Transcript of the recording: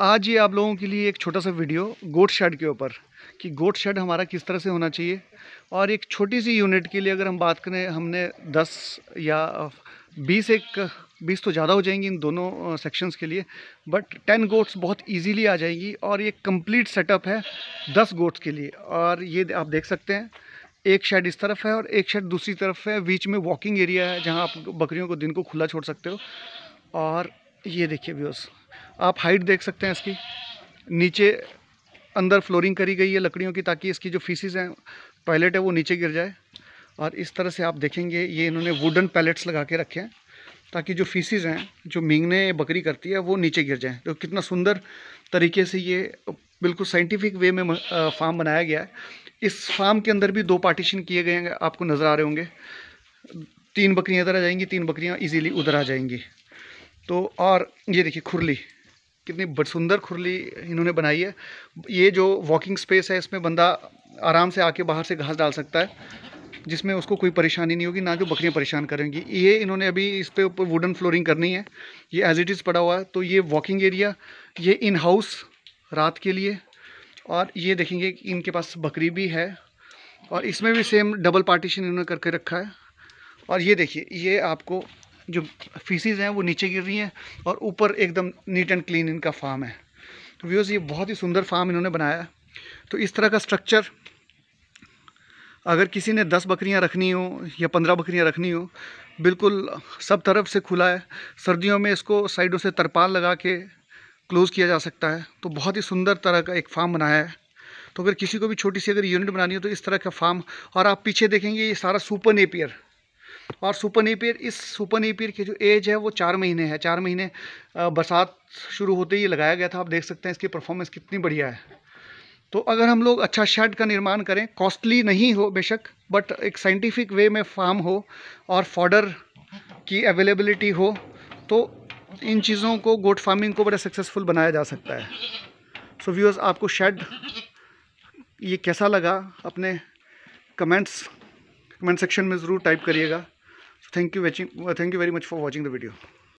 आज ये आप लोगों के लिए एक छोटा सा वीडियो गोट शेड के ऊपर कि गोट शेड हमारा किस तरह से होना चाहिए और एक छोटी सी यूनिट के लिए अगर हम बात करें हमने 10 या 20 एक 20 तो ज़्यादा हो जाएंगी इन दोनों सेक्शंस के लिए बट 10 गोट्स बहुत इजीली आ जाएंगी और ये कंप्लीट सेटअप है 10 गोट्स के लिए और ये आप देख सकते हैं एक शेड इस तरफ है और एक शेड दूसरी तरफ है बीच में वॉकिंग एरिया है जहाँ आप बकरियों को दिन को खुला छोड़ सकते हो और ये देखिए व्यूस आप हाइट देख सकते हैं इसकी नीचे अंदर फ्लोरिंग करी गई है लकड़ियों की ताकि इसकी जो फीसिस हैं पैलेट है वो नीचे गिर जाए और इस तरह से आप देखेंगे ये इन्होंने वुडन पैलेट्स लगा के रखे हैं ताकि जो फीसिस हैं जो मींगने बकरी करती है वो नीचे गिर जाएँ तो कितना सुंदर तरीके से ये बिल्कुल साइंटिफिक वे में फार्म बनाया गया है इस फार्म के अंदर भी दो पार्टीशन किए गए हैं आपको नज़र आ रहे होंगे तीन बकरियां इधर आ जाएंगी तीन बकरियां इजीली उधर आ जाएंगी तो और ये देखिए खुरली कितनी सुंदर खुरली इन्होंने बनाई है ये जो वॉकिंग स्पेस है इसमें बंदा आराम से आके बाहर से घास डाल सकता है जिसमें उसको कोई परेशानी नहीं होगी ना जो बकरियां परेशान करेंगी ये इन्होंने अभी इस पर ऊपर वुडन फ्लोरिंग करनी है ये एज इट इज़ पड़ा हुआ है तो ये वॉकिंग एरिया ये इन हाउस रात के लिए और ये देखेंगे इनके पास बकरी भी है और इसमें भी सेम डबल पार्टीशन इन्होंने करके रखा है और ये देखिए ये आपको जो फीसिस हैं वो नीचे गिर रही हैं और ऊपर एकदम नीट एंड क्लीन इनका फार्म है तो व्यूज़ ये बहुत ही सुंदर फार्म इन्होंने बनाया तो इस तरह का स्ट्रक्चर अगर किसी ने दस बकरियां रखनी हो या पंद्रह बकरियां रखनी हो बिल्कुल सब तरफ से खुला है सर्दियों में इसको साइडों से तरपाल लगा के क्लोज़ किया जा सकता है तो बहुत ही सुंदर तरह का एक फार्म बनाया है तो अगर किसी को भी छोटी सी अगर यूनिट बनानी हो तो इस तरह का फार्म और आप पीछे देखेंगे ये सारा सुपर नेपियर और सुपर नीपियर इस सुपर नीपियर की जो एज है वो चार महीने है चार महीने बरसात शुरू होते ही लगाया गया था आप देख सकते हैं इसकी परफॉर्मेंस कितनी बढ़िया है तो अगर हम लोग अच्छा शेड का निर्माण करें कॉस्टली नहीं हो बेशक बट एक साइंटिफिक वे में फार्म हो और फॉर्डर की अवेलेबिलिटी हो तो इन चीज़ों को गोट फार्मिंग को बड़ा सक्सेसफुल बनाया जा सकता है सो so व्यूअर्स आपको शेड ये कैसा लगा अपने कमेंट्स कमेंट सेक्शन में ज़रूर टाइप करिएगा thank you watching uh, thank you very much for watching the video